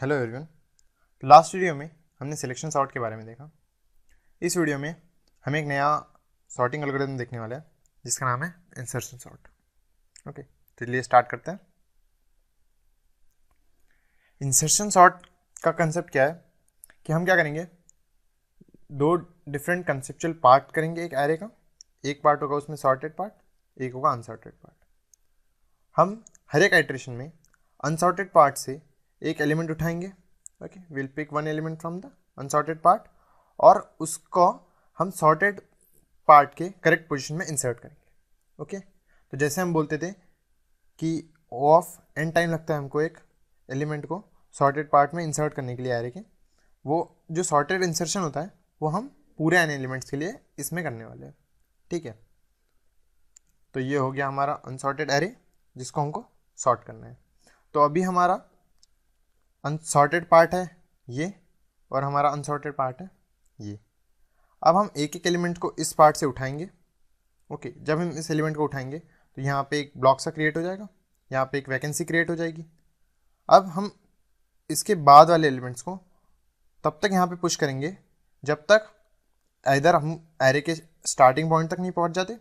Hello everyone last video में हमने selection sort के बारे में देखा इस वीडियो में हम एक नया सॉर्टिंग एल्गोरिथम देखने वाला है जिसका नाम है इंसर्शन सॉर्ट ओके तो चलिए स्टार्ट करते हैं इंसर्शन सॉर्ट का कंसेप्ट क्या है कि हम क्या करेंगे दो डिफरेंट कंसेप्चुअल पार्ट करेंगे एक एरे का एक पार्ट होगा उसमें सॉर्टेड पार्ट एक होगा अनसॉर्टेड पार्ट हम हर एक आइट्रेशन में अनसॉर्टेड पार्ट से एक एलिमेंट उठाएंगे okay will pick one element from the unsorted part और उसको हम सॉर्टेड पार्ट के करेक्ट पोजिशन में इंसर्ट करेंगे ओके तो जैसे हम बोलते थे कि ऑफ एंड टाइम लगता है हमको एक एलिमेंट को सॉर्टेड पार्ट में इंसर्ट करने के लिए एरे के वो जो सॉर्टेड इंसर्शन होता है वो हम पूरे एन एलिमेंट्स के लिए इसमें करने वाले हैं ठीक है तो ये हो गया हमारा अनसॉर्टेड एरे जिसको हमको सॉर्ट करना है तो अभी हमारा अनसॉर्टेड पार्ट है ये और हमारा अनसॉर्टेड पार्ट है ये अब हम एक एक एलिमेंट को इस पार्ट से उठाएंगे ओके जब हम इस एलिमेंट को उठाएंगे तो यहाँ पे एक ब्लॉक सा क्रिएट हो जाएगा यहाँ पे एक वैकेंसी क्रिएट हो जाएगी अब हम इसके बाद वाले एलिमेंट्स को तब तक यहाँ पे पुश करेंगे जब तक इधर हम एरे के स्टार्टिंग पॉइंट तक नहीं पहुँच जाते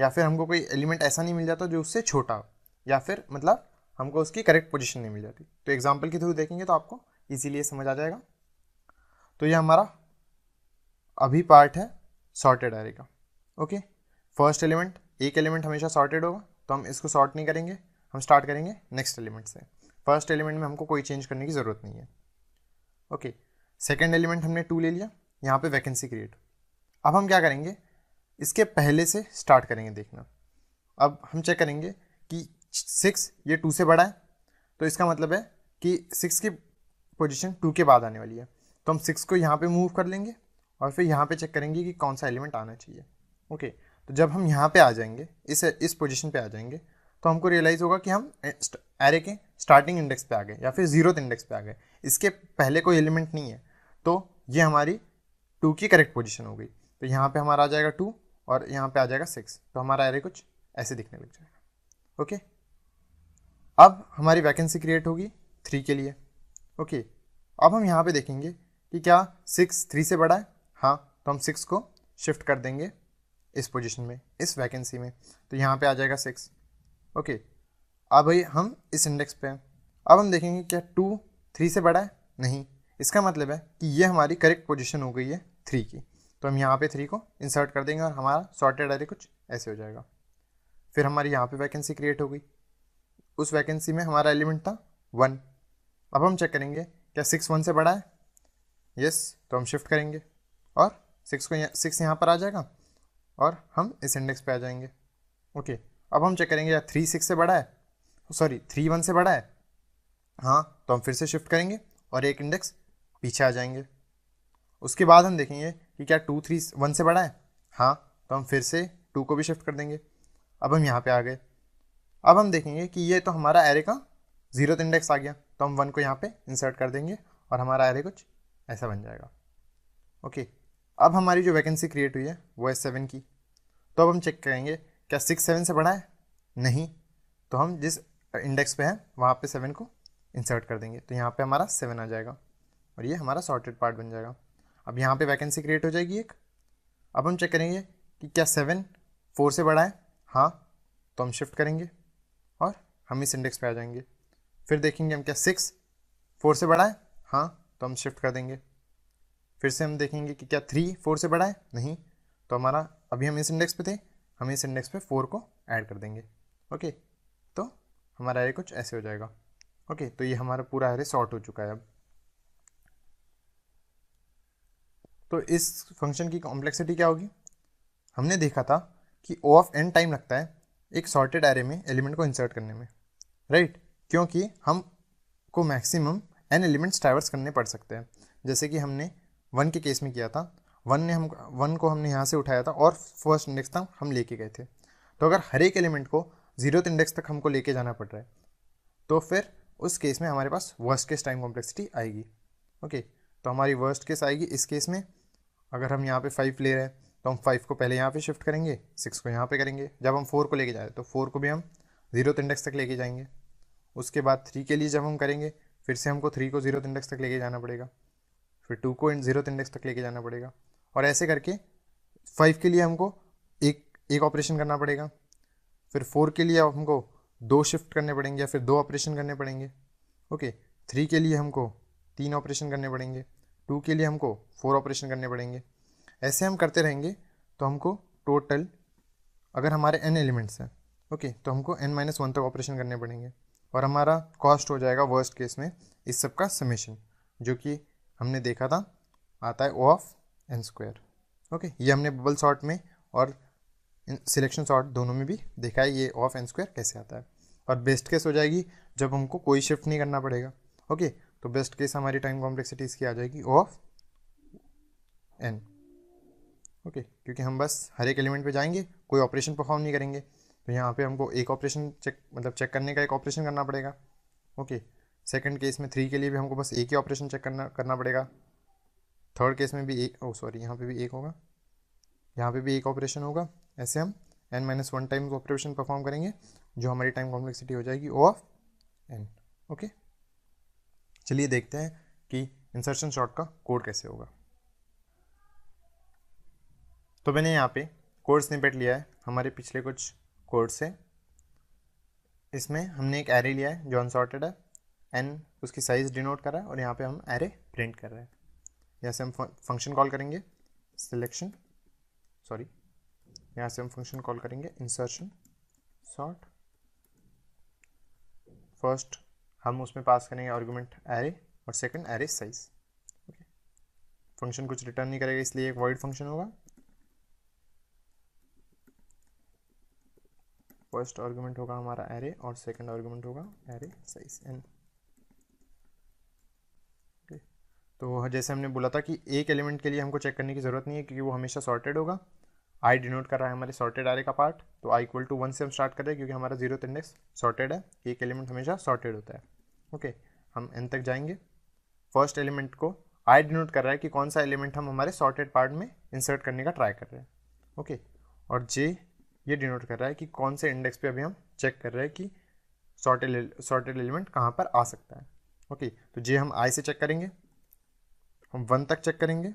या फिर हमको कोई एलिमेंट ऐसा नहीं मिल जाता जो उससे छोटा हो या फिर मतलब हमको उसकी करेक्ट पोजिशन नहीं मिल जाती तो एग्जाम्पल के थ्रू देखेंगे तो आपको ईजीलिए समझ आ जाएगा तो ये हमारा अभी पार्ट है सॉर्टेड एरे का ओके फर्स्ट एलिमेंट एक एलिमेंट हमेशा सॉर्टेड होगा तो हम इसको सॉर्ट नहीं करेंगे हम स्टार्ट करेंगे नेक्स्ट एलिमेंट से फर्स्ट एलिमेंट में हमको कोई चेंज करने की ज़रूरत नहीं है ओके सेकेंड एलिमेंट हमने टू ले लिया यहाँ पे वैकेंसी क्रिएट अब हम क्या करेंगे इसके पहले से स्टार्ट करेंगे देखना अब हम चेक करेंगे कि सिक्स ये टू से बड़ा है तो इसका मतलब है कि सिक्स की पोजीशन टू के बाद आने वाली है तो हम सिक्स को यहाँ पे मूव कर लेंगे और फिर यहाँ पे चेक करेंगे कि कौन सा एलिमेंट आना चाहिए ओके तो जब हम यहाँ पे आ जाएंगे इस इस पोजीशन पे आ जाएंगे तो हमको रियलाइज़ होगा कि हम एरे के स्टार्टिंग इंडेक्स पे आ गए या फिर जीरोथ इंडेक्स पे आ गए इसके पहले कोई एलिमेंट नहीं है तो ये हमारी टू की करेक्ट पोजिशन हो गई तो यहाँ पर हमारा आ जाएगा टू और यहाँ पर आ जाएगा सिक्स तो हमारा एरे कुछ ऐसे दिखने लग जाएगा ओके अब हमारी वैकेंसी क्रिएट होगी थ्री के लिए ओके अब हम यहाँ पे देखेंगे कि क्या सिक्स थ्री से बड़ा है हाँ तो हम सिक्स को शिफ्ट कर देंगे इस पोजीशन में इस वैकेंसी में तो यहाँ पे आ जाएगा सिक्स ओके अब भाई हम इस इंडेक्स पे हैं अब हम देखेंगे क्या टू थ्री से बड़ा है नहीं इसका मतलब है कि ये हमारी करेक्ट पोजिशन हो गई है थ्री की तो हम यहाँ पर थ्री को इंसर्ट कर देंगे और हमारा सॉर्टेड एरे कुछ ऐसे हो जाएगा फिर हमारी यहाँ पे वैकेंसी क्रिएट हो गई उस वैकेंसी में हमारा एलिमेंट था वन अब हम चेक करेंगे क्या सिक्स वन से बड़ा है यस yes, तो हम शिफ्ट करेंगे और सिक्स को सिक्स यहाँ पर आ जाएगा और हम इस इंडेक्स पे आ जाएंगे ओके okay, अब हम चेक करेंगे या थ्री सिक्स से बड़ा है सॉरी थ्री वन से बड़ा है हाँ तो हम फिर से शिफ्ट करेंगे और एक इंडेक्स पीछे आ जाएंगे उसके बाद हम देखेंगे कि क्या टू थ्री वन से बड़ा है हाँ तो हम फिर से टू को भी शिफ्ट कर देंगे अब हम यहाँ पे आ गए अब हम देखेंगे कि ये तो हमारा एरे का जीरो इंडेक्स आ गया तो हम वन को यहाँ पे इंसर्ट कर देंगे और हमारा एरे कुछ ऐसा बन जाएगा ओके अब हमारी जो वैकेंसी क्रिएट हुई है वो है सेवन की तो अब हम चेक करेंगे क्या सिक्स सेवन से बढ़ा है नहीं तो हम जिस इंडेक्स पे हैं वहाँ पे सेवन को इंसर्ट कर देंगे तो यहाँ पे हमारा सेवन आ जाएगा और ये हमारा सॉर्टेड पार्ट बन जाएगा अब यहाँ पे वैकेंसी क्रिएट हो जाएगी एक अब हम चेक करेंगे कि क्या सेवन फोर से बढ़ा है हाँ तो हम शिफ्ट करेंगे और हम इस इंडेक्स पे आ जाएंगे फिर देखेंगे हम क्या सिक्स फोर से बड़ा है हाँ तो हम शिफ्ट कर देंगे फिर से हम देखेंगे कि क्या थ्री फोर से बड़ा है नहीं तो हमारा अभी हम इस इंडेक्स पे थे हम इस इंडेक्स पे फोर को ऐड कर देंगे ओके तो हमारा एरे कुछ ऐसे हो जाएगा ओके तो ये हमारा पूरा एरे सॉर्ट हो चुका है अब तो इस फंक्शन की कॉम्प्लेक्सिटी क्या होगी हमने देखा था कि ओ ऑफ एन टाइम लगता है एक सॉर्टेड एरे में एलिमेंट को इंसर्ट करने में राइट right? क्योंकि हम को मैक्सिमम एन एलिमेंट्स ट्रैवर्स करने पड़ सकते हैं जैसे कि हमने वन के केस में किया था वन ने हम वन को हमने यहाँ से उठाया था और फर्स्ट इंडेक्स तक हम लेके गए थे तो अगर हर एक एलिमेंट को जीरो इंडेक्स तक हमको लेके जाना पड़ रहा है तो फिर उस केस में हमारे पास वर्स्ट केस टाइम कॉम्प्लेक्सिटी आएगी ओके okay, तो हमारी वर्स्ट केस आएगी इस केस में अगर हम यहाँ पे फाइव ले रहे हैं तो हम फाइव को पहले यहाँ पे शिफ्ट करेंगे सिक्स को यहाँ पे करेंगे जब हम फोर को लेके जाए तो फोर को भी हम जीरो इंडेक्स तक लेके जाएंगे उसके बाद थ्री के लिए जब हम करेंगे फिर से हमको थ्री को जीरो इंडेक्स तक लेके जाना पड़ेगा फिर टू को जीरो इंडेक्स तक लेके जाना पड़ेगा और ऐसे करके फाइव के लिए हमको एक एक ऑपरेशन करना पड़ेगा फिर फोर के लिए हमको दो शिफ्ट करने पड़ेंगे या फिर दो ऑपरेशन करने पड़ेंगे ओके थ्री के लिए हमको तीन ऑपरेशन करने पड़ेंगे टू के लिए हमको फोर ऑपरेशन करने पड़ेंगे ऐसे हम करते रहेंगे तो हमको टोटल अगर हमारे एन एलिमेंट्स हैं ओके तो हमको एन माइनस वन तक ऑपरेशन करने पड़ेंगे और हमारा कॉस्ट हो जाएगा वर्स्ट केस में इस सब का समेशन जो कि हमने देखा था आता है O of n square okay ये हमने बबल शॉर्ट में और सिलेक्शन शॉर्ट दोनों में भी देखा है ये ऑफ एन स्क्वायर कैसे आता है और बेस्ट केस हो जाएगी जब हमको कोई शिफ्ट नहीं करना पड़ेगा ओके तो बेस्ट केस हमारी टाइम कॉम्प्लेक्सिटी इसकी आ जाएगी O of n okay okay, क्योंकि हम बस हर एक एलिमेंट पे जाएंगे कोई ऑपरेशन परफॉर्म नहीं करेंगे तो यहाँ पे हमको एक ऑपरेशन चेक मतलब चेक करने का एक ऑपरेशन करना पड़ेगा ओके सेकंड केस में थ्री के लिए भी हमको बस एक ही ऑपरेशन चेक करना करना पड़ेगा थर्ड केस में भी एक ओ oh, सॉरी यहाँ पे भी एक होगा यहाँ पे भी एक ऑपरेशन होगा ऐसे हम n minus one time operation perform करेंगे जो हमारी टाइम कॉम्प्लेक्सिटी हो जाएगी ओ ऑफ एन ओके चलिए देखते हैं कि इंसर्शन शॉट का कोड कैसे होगा तो मैंने यहाँ पे कोर्स निपेट लिया है हमारे पिछले कुछ कोर्स से इसमें हमने एक एरे लिया है जो अनसॉर्टेड है एन उसकी साइज़ डिनोट करा है और यहाँ पे हम एरे प्रिंट कर रहे हैं यहाँ से हम फंक्शन कॉल करेंगे सिलेक्शन सॉरी यहाँ से हम फंक्शन कॉल करेंगे इंसर्शन सॉर्ट फर्स्ट हम उसमें पास करेंगे आर्गूमेंट एरे और सेकेंड एरे साइज फंक्शन कुछ रिटर्न नहीं करेगा इसलिए एक वाइड फंक्शन होगा फर्स्ट आर्गूमेंट होगा हमारा एरे और सेकंड आर्गुमेंट होगा एरे साइज एन तो जैसे हमने बोला था कि एक एलिमेंट के लिए हमको चेक करने की ज़रूरत नहीं है क्योंकि वो हमेशा सॉर्टेड होगा आई डिनोट कर रहा है हमारे सॉर्टेड आरे का पार्ट तो आई इक्वल टू वन से हम स्टार्ट कर रहे हैं क्योंकि हमारा जीरो इंडेक्स सॉर्टेड है एक एलिमेंट हमेशा सॉर्टेड होता है ओके हम एन तक जाएंगे फर्स्ट एलिमेंट को आई डिनोट कर रहा है कि कौन सा एलिमेंट हम हमारे सॉर्टेड पार्ट में इंसर्ट करने का ट्राई कर रहे हैं ओके और जे ये डिनोट कर रहा है कि कौन से इंडेक्स पे अभी हम चेक कर रहे हैं कि सॉर्टेड सॉर्टेड एलिमेंट कहाँ पर आ सकता है ओके okay, तो जे हम आई से चेक करेंगे हम वन तक चेक करेंगे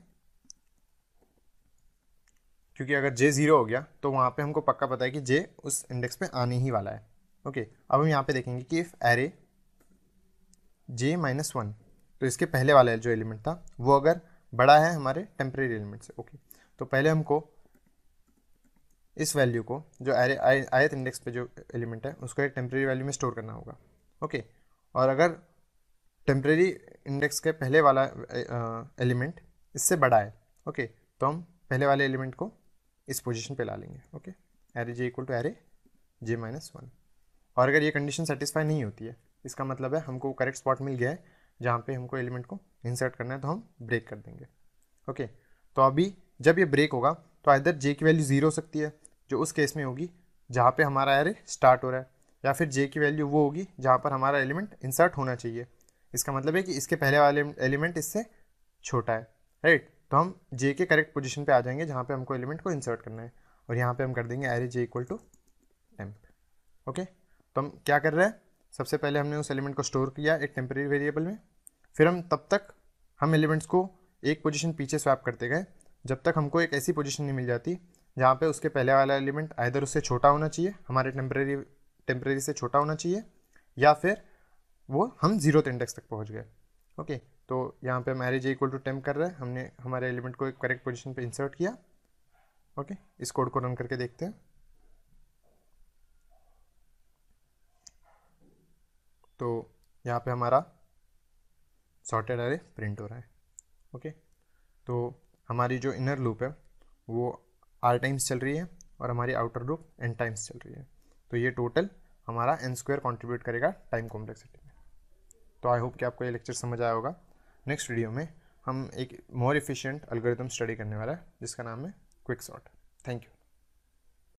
क्योंकि अगर जे ज़ीरो हो गया तो वहाँ पे हमको पक्का पता है कि जे उस इंडेक्स पे आने ही वाला है ओके okay, अब हम यहाँ पे देखेंगे कि if array j minus one तो इसके पहले वाला जो एलिमेंट था वो अगर बड़ा है हमारे टेम्प्रेरी एलिमेंट से ओके okay, तो पहले हमको इस वैल्यू को जो एरे आयत इंडेक्स पे जो एलिमेंट है उसको एक टेम्प्रेरी वैल्यू में स्टोर करना होगा ओके और अगर टेम्प्रेरी इंडेक्स के पहले वाला एलिमेंट इससे बड़ा है ओके तो हम पहले वाले एलिमेंट को इस पोजीशन पे ला लेंगे okay array j equal to array j minus one और अगर ये कंडीशन सेटिस्फाई नहीं होती है इसका मतलब है हमको करेक्ट स्पॉट मिल गया है जहाँ पे हमको एलिमेंट को इंसर्ट करना है तो हम ब्रेक कर देंगे ओके तो अभी जब ये ब्रेक होगा तो आइधर जे की वैल्यू ज़ीरो हो सकती है जो उस केस में होगी जहाँ पे हमारा एरे स्टार्ट हो रहा है या फिर जे की वैल्यू वो होगी जहाँ पर हमारा एलिमेंट इंसर्ट होना चाहिए इसका मतलब है कि इसके पहले वाले एलिमेंट इससे छोटा है राइट तो हम जे के करेक्ट पोजिशन पर आ जाएंगे जहाँ पर हमको एलिमेंट को इंसर्ट करना है और यहाँ पर हम कर देंगे array j equal to temp okay तो हम क्या कर रहे हैं सबसे पहले हमने उस एलिमेंट को स्टोर किया एक टेम्प्रेरी वेरिएबल में फिर हम तब तक हम एलिमेंट्स को एक पोजीशन पीछे स्वैप करते गए जब तक हमको एक ऐसी पोजीशन नहीं मिल जाती जहाँ पे उसके पहले वाला एलिमेंट आइधर उससे छोटा होना चाहिए हमारे टेम्प्रेरी टेम्प्रेरी से छोटा होना चाहिए या फिर वो हम जीरो इंडेक्स तक पहुँच गए ओके तो यहाँ पे मैरिज जे इक्वल टू टेम्प कर रहे हैं हमने हमारे एलिमेंट को एक करेक्ट पोजिशन पर इंसर्ट किया ओके इस कोड को रन करके देखते हैं तो यहाँ पे हमारा सॉर्टेड अरे प्रिंट हो रहा है ओके तो हमारी जो इनर लूप है वो आर टाइम्स चल रही है और हमारी आउटर लूप एन टाइम्स चल रही है तो ये टोटल हमारा एन स्क्वायर कॉन्ट्रीब्यूट करेगा टाइम कॉम्प्लेक्सिटी में तो आई होप कि आपको ये लेक्चर समझ आया होगा नेक्स्ट वीडियो में हम एक मोर इफिशियंट अलगोरिदम स्टडी करने वाला है जिसका नाम है क्विक शॉट थैंक यू